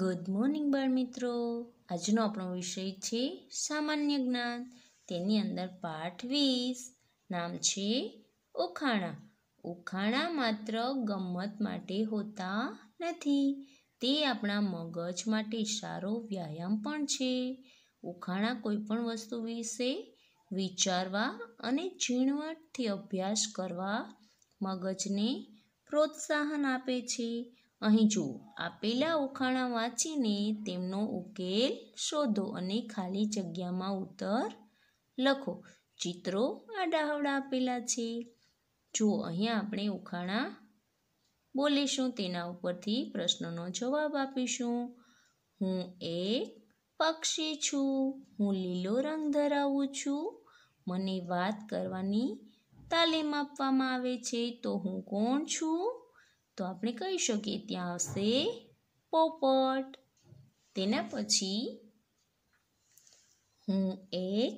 good morning બાળ મિત્રો આજનો આપણો વિષય છે સામાન્ય જ્ઞાન તેની અંદર પાઠ વીસ નામ છે ઉખાણા ઉખાણા માત્ર ગમત માટે હોતા નથી તે આપણા મગજ માટે સારો વ્યાયામ પણ છે ઉખાણા કોઈપણ વસ્તુ વિશે વિચારવા અને ઝીણવટથી અભ્યાસ કરવા મગજને પ્રોત્સાહન આપે છે અહીં જુઓ આપેલા ઉખાણા વાંચીને તેમનો ઉકેલ શોધો અને ખાલી જગ્યામાં ઉત્તર લખો ચિત્રો આડાહવડા આપેલા છે જુઓ અહીંયા આપણે ઉખાણા બોલીશું તેના ઉપરથી પ્રશ્નનો જવાબ આપીશું હું એક પક્ષી છું હું લીલો રંગ ધરાવું છું મને વાત કરવાની તાલીમ આપવામાં આવે છે તો હું કોણ છું તો આપણે કહી શકીએ ત્યાં આવશે પોપટ તેના પછી હું એક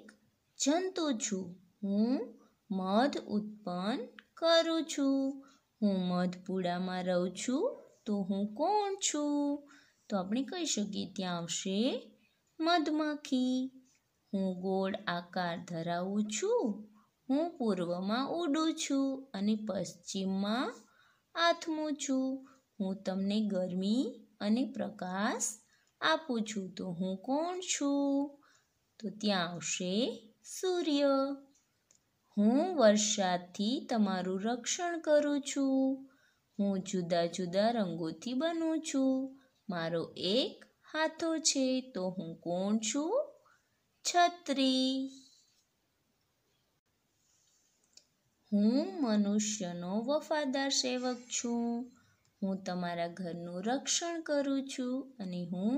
જંતુ છું હું મધ ઉત્પન્ન કરું છું હું મધપુડામાં રહું છું તો હું કોણ છું તો આપણે કહી શકીએ ત્યાં આવશે મધમાખી હું ગોળ આકાર ધરાવું છું હું પૂર્વમાં ઉડું છું અને પશ્ચિમમાં આથમું છું હું તમને ગરમી અને પ્રકાશ આપું છું તો હું કોણ છું તો ત્યાં આવશે સૂર્ય હું વરસાદથી તમારું રક્ષણ કરું છું હું જુદા જુદા રંગોથી બનું છું મારો એક હાથો છે તો હું કોણ છું છત્રી હું મનુષ્યનો વફાદાર સેવક છું હું તમારા ઘરનું રક્ષણ કરું છું અને હું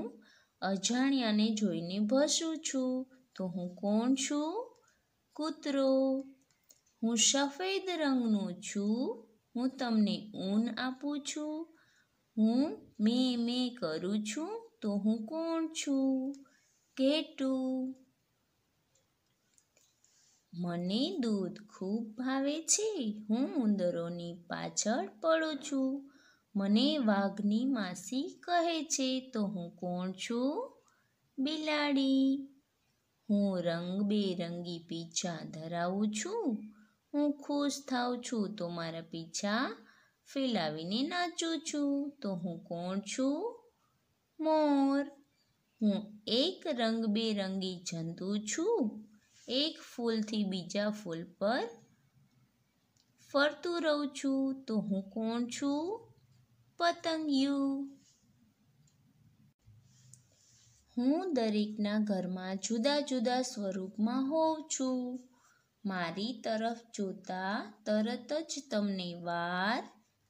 અજાણ્યાને જોઈને ભસું છું તો હું કોણ છું કૂતરો હું સફેદ રંગનો છું હું તમને ઊન આપું છું હું મેં મેં કરું છું તો હું કોણ છું કેટું મને દૂધ ખૂબ ભાવે છે હું ઉંદરોની પાછળ પડું છું મને વાઘની માસી કહે છે તો હું કોણ છું બિલાડી હું રંગબેરંગી પીછા ધરાવું છું હું ખુશ થાઉં છું તો મારા પીછા ફેલાવીને નાચું છું તો હું કોણ છું મોર હું એક રંગબેરંગી જંતુ છું એક ફૂલથી બીજા ફૂલ પર ફરતું રહું છું તો હું કોણ છું પતંગિયું હું દરેકના ઘરમાં જુદા જુદા સ્વરૂપમાં હોઉં છું મારી તરફ જોતા તરત જ તમને વાર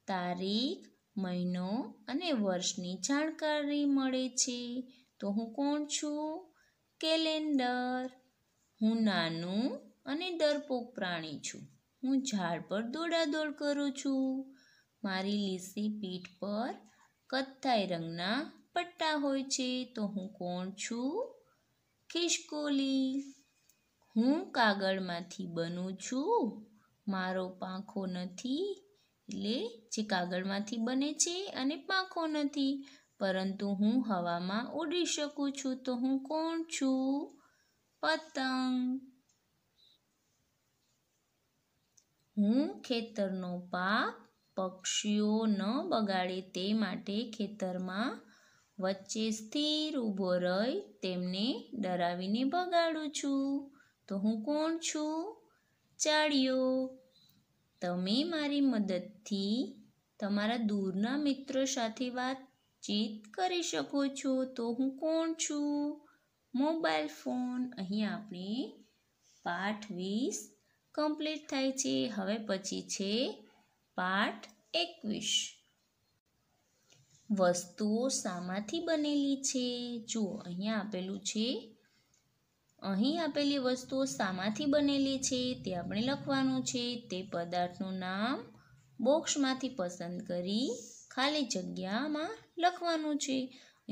તારીખ મહિનો અને વર્ષની જાણકારી મળે છે તો હું કોણ છું કેલેન્ડર હું નાનું અને ડરપોક પ્રાણી છું હું ઝાડ પર દોડાદોડ કરું છું મારી લીસી પીઠ પર કથ્થાઈ રંગના પટ્ટા હોય છે તો હું કોણ છું ખિસકોલી હું કાગળમાંથી બનું છું મારો પાંખો નથી એટલે જે કાગળમાંથી બને છે અને પાંખો નથી પરંતુ હું હવામાં ઉડી શકું છું તો હું કોણ છું પતંગ હું ખેતરનો પાક પક્ષીઓ ન બગાડે તે માટે ખેતરમાં વચ્ચે સ્થિર ઊભો રહી તેમને ડરાવીને બગાડું છું તો હું કોણ છું ચાળ્યો તમે મારી મદદથી તમારા દૂરના મિત્રો સાથે વાતચીત કરી શકો છો તો હું કોણ છું મોબાઈલ ફોન અહીં આપણે પાઠ વીસ કમ્પ્લીટ થાય છે હવે પછી છે પાઠ એકવીસ વસ્તુઓ શામાંથી બનેલી છે જુઓ અહીંયા આપેલું છે અહીં આપેલી વસ્તુઓ શામાંથી બનેલી છે તે આપણે લખવાનું છે તે પદાર્થનું નામ બોક્સમાંથી પસંદ કરી ખાલી જગ્યામાં લખવાનું છે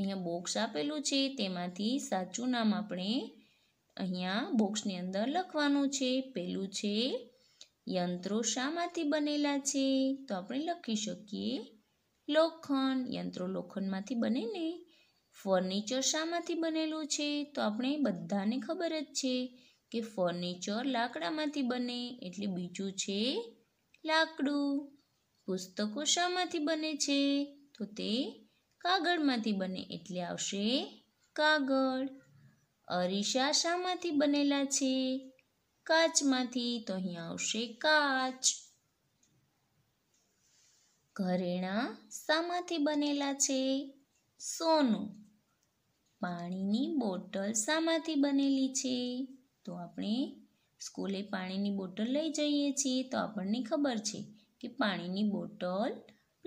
અહીંયા બોક્સ આપેલું છે તેમાંથી સાચું નામ આપણે અહીંયા બોક્સની અંદર લખવાનું છે પહેલું છે યંત્રો શામાંથી બનેલા છે તો આપણે લખી શકીએ લોખંડ યંત્રો લોખંડમાંથી બને ને ફર્નિચર શામાંથી બનેલું છે તો આપણે બધાને ખબર જ છે કે ફર્નિચર લાકડામાંથી બને એટલે બીજું છે લાકડું પુસ્તકો શામાંથી બને છે તો તે કાગળમાંથી બને એટલે આવશે કાગળ અરીસા શામાંથી બનેલા છે કાચમાંથી તો અહીં આવશે કાચ ઘરેણા શામાંથી બનેલા છે સોનું પાણીની બોટલ શામાંથી બનેલી છે તો આપણે સ્કૂલે પાણીની બોટલ લઈ જઈએ છીએ તો આપણને ખબર છે કે પાણીની બોટલ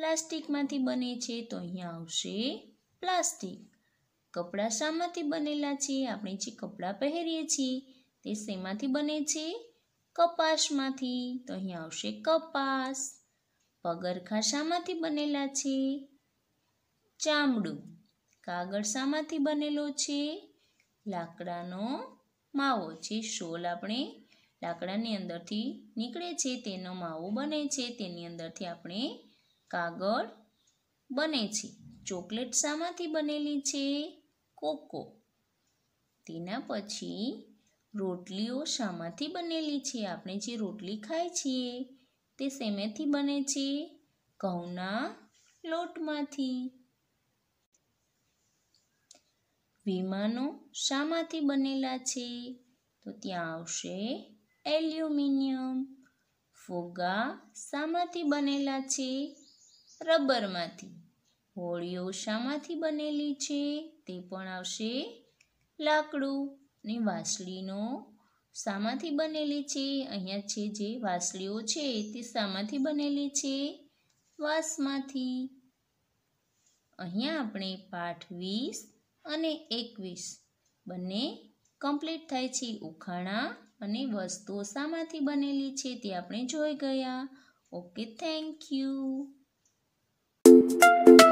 પ્લાસ્ટિકમાંથી બને છે તો અહીંયા આવશે પ્લાસ્ટિક કપડાં શામાંથી બનેલા છે આપણે જે કપડાં પહેરીએ છીએ તે શેમાંથી બને છે કપાસમાંથી તો અહીંયા આવશે કપાસ પગરખા શામાંથી બનેલા છે ચામડું કાગળ શામાંથી બનેલો છે લાકડાનો માવો છે શોલ આપણે લાકડાની અંદરથી નીકળે છે તેનો માવો બને છે તેની અંદરથી આપણે કાગળ બને છે ચોકલેટ શામાંથી બનેલી છે કોકો તેના પછી રોટલીઓ શામાંથી બનેલી છે આપણે જે રોટલી ખાય છીએ તે શેમેથી બને છે ઘઉંના લોટમાંથી વિમાનો શામાંથી બનેલા છે તો ત્યાં આવશે એલ્યુમિનિયમ ફુગ્ગા શામાંથી બનેલા છે રબરમાંથી હોળીઓ શામાંથી બનેલી છે તે પણ આવશે લાકડું ને વાસળીનો શામાંથી બનેલી છે અહીંયા છે જે વાસળીઓ છે તે શામાંથી બનેલી છે વાસમાંથી અહીંયા આપણે પાઠ વીસ અને એકવીસ બંને કમ્પ્લીટ થાય છે ઉખાણા અને વસ્તુઓ શામાંથી બનેલી છે તે આપણે જોઈ ગયા ઓકે થેન્ક યુ Música